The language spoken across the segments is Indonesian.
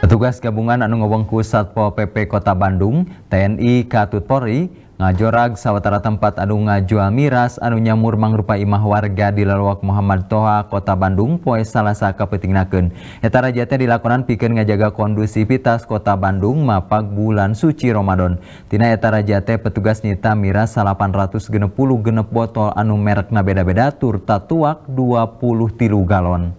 Petugas gabungan anu ngewengku Satpol PP Kota Bandung, TNI Katut Polri, ngajorag sawatara tempat anu ngajual miras anu nyamur mangrupa imah warga di Lalawak Muhammad Toha Kota Bandung poe salasa kapetingnakeun. Eta rajatnya dilakonan pikir ngajaga kondusivitas Kota Bandung mapak bulan suci Ramadan. Tina eta rajata petugas nyita miras 860 genep botol anu merek na beda-beda tur tatuak 20 tilu galon.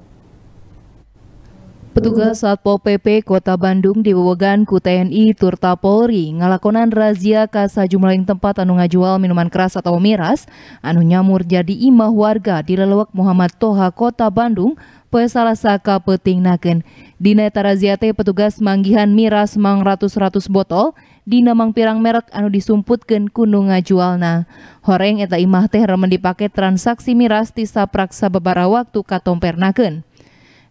Petugas Satpol PP Kota Bandung diwewegan ku TNI Turta Polri ngalakonan razia ka sajumlaing tempat anu ngajual minuman keras atau miras anu nyamur jadi imah warga di leluwak Muhammad Toha Kota Bandung poe Salasa kapetingnakeun. Dina eta razia teh petugas manggihan miras mang ratus-ratus botol dina mang pirang merek anu disumputkeun kuno ngajualna. Horeng eta imah teh remen dipake transaksi miras ti saprak sababaraha waktu Naken.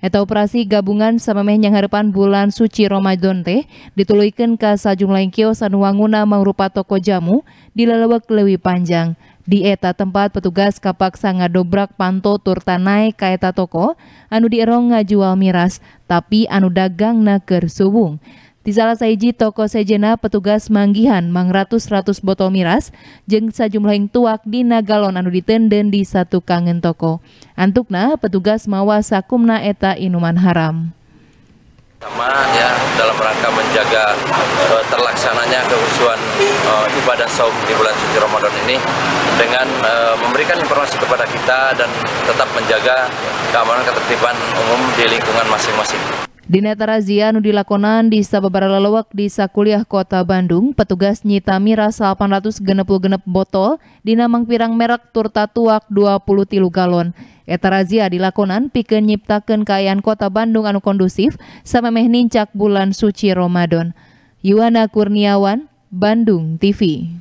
Eta operasi gabungan samameh yang harapan bulan suci Ramadan teh dituluikan ke sajumlah kios anu wanguna mangrupa toko jamu di lelewek lewi panjang. Di eta tempat petugas kapaksa ngadobrak panto naik ke eta toko anu dierong ngajual miras tapi anu dagang naker subung. Di salah saiji toko sejena petugas manggihan mang ratus ratus botol miras jeng sajumlah tuak di nagalon anu ditenden di satu kangen toko. Antukna petugas mawa sakumna eta inuman haram. Sama ya dalam rangka menjaga uh, terlaksananya kehusuan uh, ibadah saum di bulan suci Ramadan ini dengan uh, memberikan informasi kepada kita dan tetap menjaga keamanan ketertiban umum di lingkungan masing-masing. Di netarazia nu dilakonan di sababara lelewek di Sakuliah Kota Bandung, petugas nyita miras 866 botol namang pirang merek turta tuak 20 tilu galon. Eta razia dilakonan pikir nyiptakan kayaan Kota Bandung anu kondusif samemeh nincak bulan suci Ramadan. Yuana Kurniawan, Bandung TV.